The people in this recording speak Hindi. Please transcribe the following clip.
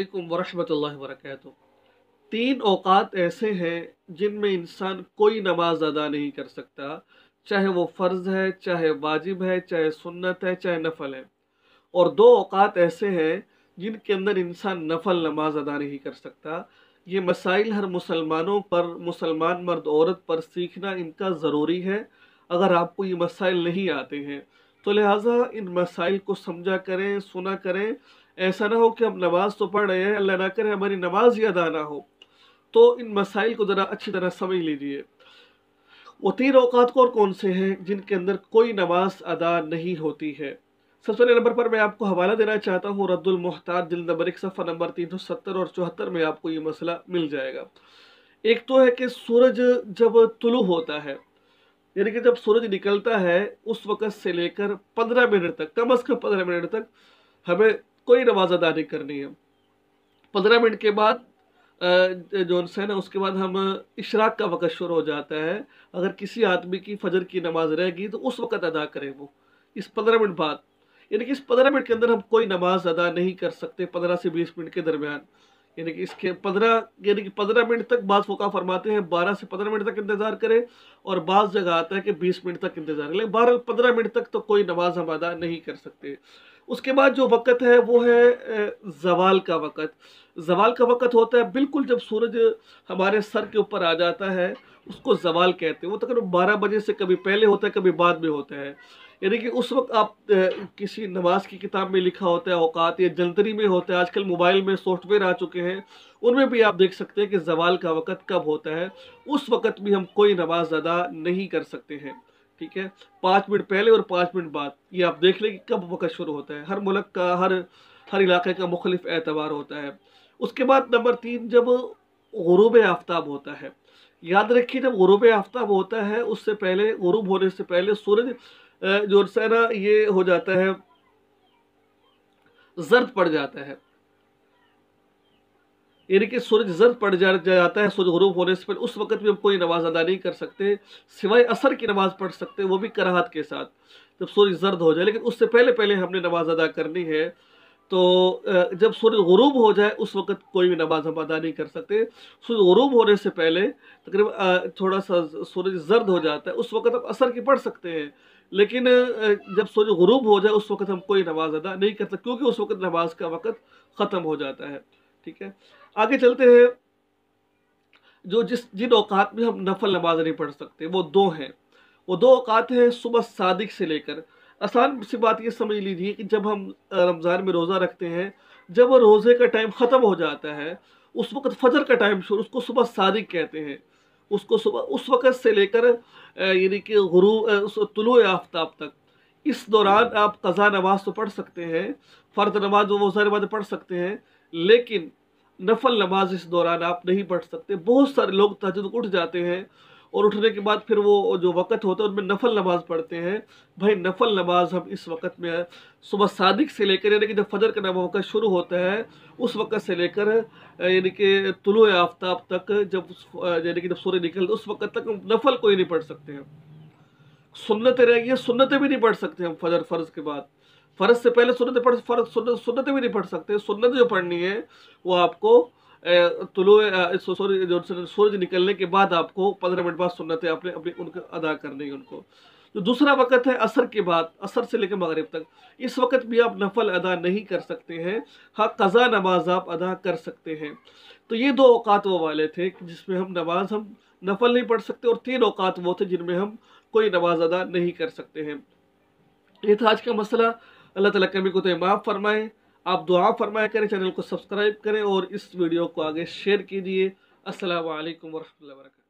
अल्लाम वरहमल वरक तीन अवात ऐसे हैं जिनमें इंसान कोई नमाज अदा नहीं कर सकता चाहे वो फ़र्ज़ है चाहे वाजिब है चाहे सुन्नत है चाहे नफल है और दो अवात ऐसे हैं जिनके अंदर इंसान नफल नमाज अदा नहीं कर सकता ये मसाइल हर मुसलमानों पर मुसलमान मर्द औरत पर सीखना इनका ज़रूरी है अगर आपको ये मसाइल नहीं आते हैं तो लिहाजा इन मसाइल को समझा करें सुना करें ऐसा ना हो कि हम नमाज तो पढ़ रहे हैं अल्लाह ना करें हमारी नमाज ही अदा ना हो तो इन मसाइल को ज़रा अच्छी तरह समझ लीजिए वो तीन अवकात कौन कौन से हैं जिनके अंदर कोई नमाज अदा नहीं होती है सबसे पहले नंबर पर मैं आपको हवाला देना चाहता हूँ रद्दुलमहतार दिल नंबर एक सफ़ा नंबर तीन सौ सत्तर और चौहत्तर में आपको ये मसला मिल जाएगा एक तो है कि सूरज जब तुलू होता है यानी कि जब सूरज निकलता है उस वक़्त से लेकर पंद्रह मिनट तक कम अज़ कम पंद्रह मिनट तक हमें कोई नमाज अदा नहीं करनी है पंद्रह मिनट के बाद जो है ना उसके बाद हम इशराक का वक़्त शुरू हो जाता है अगर किसी आदमी की फजर की नमाज रहेगी तो उस वक़्त अदा करें वो इस पंद्रह मिनट बाद यानी कि इस पंद्रह मिनट के अंदर हम कोई नमाज अदा नहीं कर सकते पंद्रह से बीस मिनट के दरमियान यानी कि इसके पंद्रह यानी कि पंद्रह मिनट तक बाद फोका फरमाते हैं बारह से पंद्रह मिनट तक इंतज़ार करें और बाद जगह आता है कि बीस मिनट तक इंतज़ार करें बारह पंद्रह मिनट तक तो कोई नमाज हम अदा नहीं कर सकते उसके बाद जो वक़्त है वो है जवाल का वक़्त जवाल का वक़्त होता है बिल्कुल जब सूरज हमारे सर के ऊपर आ जाता है उसको जवाल कहते हैं वो तकरीबन बारह बजे से कभी पहले होता है कभी बाद में होता है यानी कि उस वक्त आप किसी नमाज की किताब में लिखा होता है औकात या जंतरी में होता है आजकल मोबाइल में सॉफ्टवेयर आ चुके हैं उनमें भी आप देख सकते हैं कि जवाल का वक़्त कब होता है उस वक़्त भी हम कोई नमाज अदा नहीं कर सकते हैं ठीक है पाँच मिनट पहले और पाँच मिनट बाद ये आप देख लें कि कब वक्त शुरू होता है हर मुल्क का हर हर इलाके का मुख्तलिफ एतवार होता है उसके बाद नंबर तीन जब गरूब आफ्ताब होता है याद रखिए जब गरूब आफ्ताब होता है उससे पहले गरूब होने से पहले सूरज जो है ना ये हो जाता है जर्द पड़ जाता है यानी कि सूरज जल्द पड़ जा जाता है सूरज गरूब होने से पहले उस वक्त भी हम कोई नमाज अदा नहीं कर सकते सिवाय असर की नमाज पढ़ सकते हैं वो भी कराहत के साथ जब सूरज जर्द हो जाए लेकिन उससे पहले पहले हमने नमाज अदा करनी है तो जब सूर्य गुरूब हो जाए उस वक्त कोई भी नमाज हम अदा नहीं कर सकते सूर्य गुरूब होने से पहले तकरीबन थोड़ा सा सूरज जर्द हो जाता है उस वक्त हम असर की पढ़ सकते हैं लेकिन जब सूर्य गुरूब हो जाए उस वक्त हम कोई नमाज अदा नहीं कर सकते क्योंकि उस वक्त नमाज का वक्त ख़त्म हो जाता है ठीक है आगे चलते हैं जो जिस जिन औकात में हम नफल नमाज नहीं पढ़ सकते वो दो हैं वो दो औकात हैं सुबह सादिक से लेकर आसान सी बात ये समझ लीजिए कि जब हम रमज़ान में रोज़ा रखते हैं जब वो रोज़े का टाइम ख़त्म हो जाता है उस वक्त फजर का टाइम शुरू उसको सुबह सादिक कहते हैं उसको सुबह उस वक़्त से लेकर यानी कि गुरू तुलु आफ्ताब तक इस दौरान आप कज़ा नमाज तो पढ़ सकते हैं फ़र्द नमाज वो सारी नमाज पढ़ सकते हैं लेकिन नफल नमाज इस दौरान आप नहीं पढ़ सकते बहुत सारे लोग तहजद उठ जाते हैं और उठने के बाद फिर वो जो वक़्त होता है उनमें नफल नमाज पढ़ते हैं भाई नफल नमाज हम इस वक्त में सुबह सादिक से लेकर यानी कि जब फजर का नमा वक्त शुरू होता है उस वक्त से लेकर यानी कि तुलु आफ्ताब तक जब यानी कि जब सूर्य निकलते उस वक्त तक नफल कोई नहीं पढ़ सकते हैं सुन्नतें रहेंगी सुन्नतें भी नहीं पढ़ सकते हम फजर फ़र्ज़ के बाद फ़र्ज से पहले सुनत पढ़ फर्ज सुनत सुनत भी नहीं पढ़ सकते सुनत जो पढ़नी है वो आपको तुलु सॉरी जो सूरज निकलने के बाद आपको पंद्रह मिनट बाद है आपने अपनी उनको अदा करनी है उनको जो दूसरा वक्त है असर के बाद असर से लेकर मगरब तक इस वक्त भी आप नफल अदा नहीं कर सकते हैं हाँ कज़ा नमाज आप अदा कर सकते हैं तो ये दो अवात वो वाले थे जिसमें हम नमाज हम नफल नहीं पढ़ सकते और तीन अवात वो थे जिनमें हम कोई नमाज अदा नहीं कर सकते हैं ये था आज का मसला अल्लाह तला कमी को तो माफ़ फरमाएँ आप दुआ फरमाया करें चैनल को सब्सक्राइब करें और इस वीडियो को आगे शेयर कीजिए असल वरह वर्क